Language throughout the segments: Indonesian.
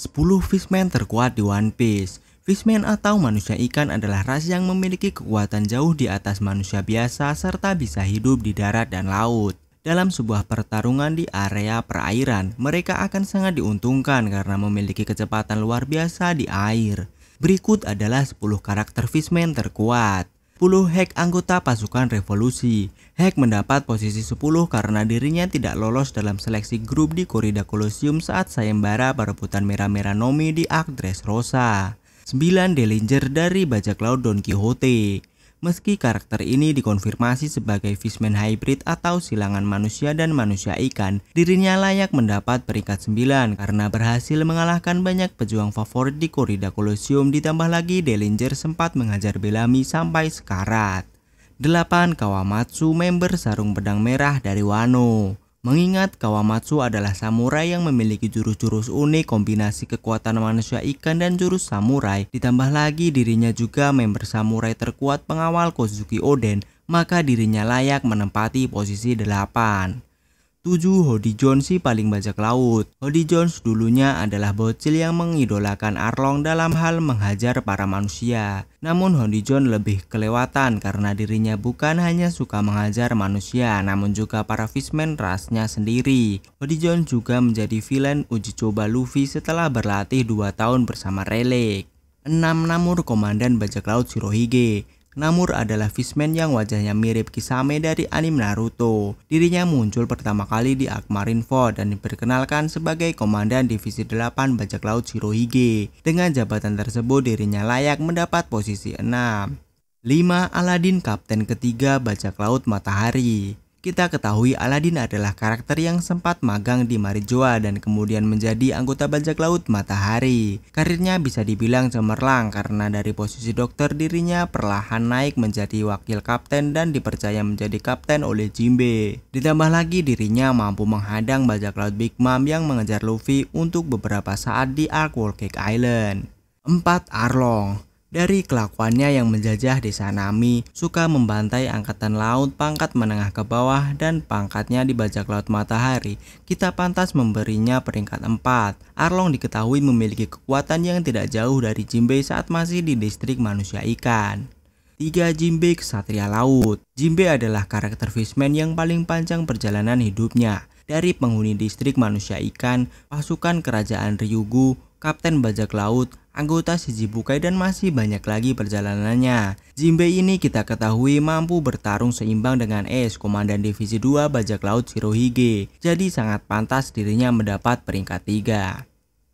10 Fishman terkuat di One Piece Fishman atau manusia ikan adalah ras yang memiliki kekuatan jauh di atas manusia biasa serta bisa hidup di darat dan laut. Dalam sebuah pertarungan di area perairan, mereka akan sangat diuntungkan karena memiliki kecepatan luar biasa di air. Berikut adalah 10 karakter Fishman terkuat. 10 Hek anggota pasukan revolusi. Heck mendapat posisi 10 karena dirinya tidak lolos dalam seleksi grup di Korida Colosseum saat sayembara perebutan merah-merah nomi di Actress Rosa. 9 Delinger dari bajak laut Don Quixote. Meski karakter ini dikonfirmasi sebagai Fishman Hybrid atau silangan manusia dan manusia ikan, dirinya layak mendapat peringkat 9 karena berhasil mengalahkan banyak pejuang favorit di Corrida Colosseum ditambah lagi Delinger sempat mengajar Bellamy sampai sekarat. 8. Kawamatsu member sarung pedang merah dari Wano Mengingat Kawamatsu adalah samurai yang memiliki jurus-jurus unik kombinasi kekuatan manusia ikan dan jurus samurai, ditambah lagi dirinya juga member samurai terkuat pengawal Kozuki Oden, maka dirinya layak menempati posisi delapan. 7. Hody Jones si paling bajak laut Hody Jones dulunya adalah bocil yang mengidolakan Arlong dalam hal menghajar para manusia. Namun Hody Jones lebih kelewatan karena dirinya bukan hanya suka menghajar manusia namun juga para fishman rasnya sendiri. Hody Jones juga menjadi villain uji coba Luffy setelah berlatih 2 tahun bersama Relic. 6. Namur Komandan Bajak Laut Shirohige Namur adalah Fishman yang wajahnya mirip Kisame dari anime Naruto. Dirinya muncul pertama kali di Akmarinfo dan diperkenalkan sebagai Komandan Divisi 8 Bajak Laut Shirohige. Dengan jabatan tersebut dirinya layak mendapat posisi 6. 5. Aladin Kapten Ketiga Bajak Laut Matahari kita ketahui Aladin adalah karakter yang sempat magang di Marijoa dan kemudian menjadi anggota bajak laut Matahari. Karirnya bisa dibilang cemerlang karena dari posisi dokter dirinya perlahan naik menjadi wakil kapten dan dipercaya menjadi kapten oleh Jimbe. Ditambah lagi dirinya mampu menghadang bajak laut Big Mom yang mengejar Luffy untuk beberapa saat di Ark World Cake Island. 4. Arlong dari kelakuannya yang menjajah desa Nami, suka membantai angkatan laut pangkat menengah ke bawah dan pangkatnya di bajak laut matahari, kita pantas memberinya peringkat 4. Arlong diketahui memiliki kekuatan yang tidak jauh dari Jimbe saat masih di distrik manusia ikan. 3. Jimbe Kesatria Laut Jimbe adalah karakter Fishman yang paling panjang perjalanan hidupnya. Dari penghuni distrik manusia ikan, pasukan kerajaan Ryugu, kapten bajak laut, anggota Shijibukai dan masih banyak lagi perjalanannya. Jinbe ini kita ketahui mampu bertarung seimbang dengan Es Komandan Divisi 2 Bajak Laut Shirohige, jadi sangat pantas dirinya mendapat peringkat 3.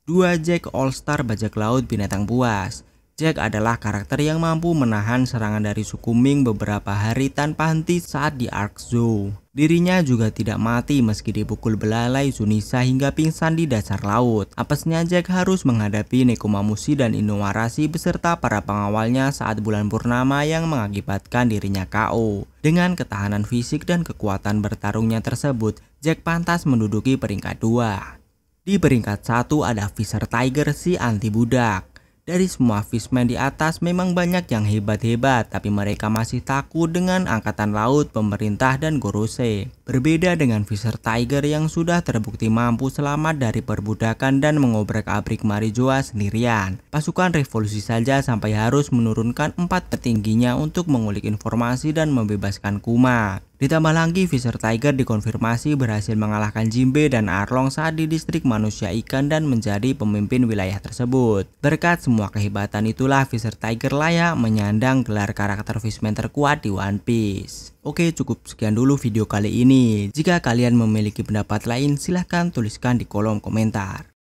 2. Jack All Star Bajak Laut Binatang Buas Jack adalah karakter yang mampu menahan serangan dari suku Ming beberapa hari tanpa henti saat di Ark Zoo. Dirinya juga tidak mati meski dipukul belalai Sunisa hingga pingsan di dasar laut. Apesnya Jack harus menghadapi Nekomamushi dan Inuarashi beserta para pengawalnya saat bulan purnama yang mengakibatkan dirinya KO. Dengan ketahanan fisik dan kekuatan bertarungnya tersebut, Jack pantas menduduki peringkat 2. Di peringkat satu ada Fisher Tiger si anti budak. Dari semua fishman di atas memang banyak yang hebat-hebat, tapi mereka masih takut dengan angkatan laut, pemerintah, dan Gorose. Berbeda dengan Fisher Tiger yang sudah terbukti mampu selamat dari perbudakan dan mengobrak-abrik Marijoa sendirian. Pasukan revolusi saja sampai harus menurunkan empat petingginya untuk mengulik informasi dan membebaskan Kuma. Ditambah lagi, Fisher Tiger dikonfirmasi berhasil mengalahkan Jimbe dan Arlong saat di distrik manusia ikan dan menjadi pemimpin wilayah tersebut. Berkat semua kehebatan itulah, Fisher Tiger layak menyandang gelar karakter Fishman terkuat di One Piece. Oke cukup sekian dulu video kali ini. Jika kalian memiliki pendapat lain silahkan tuliskan di kolom komentar.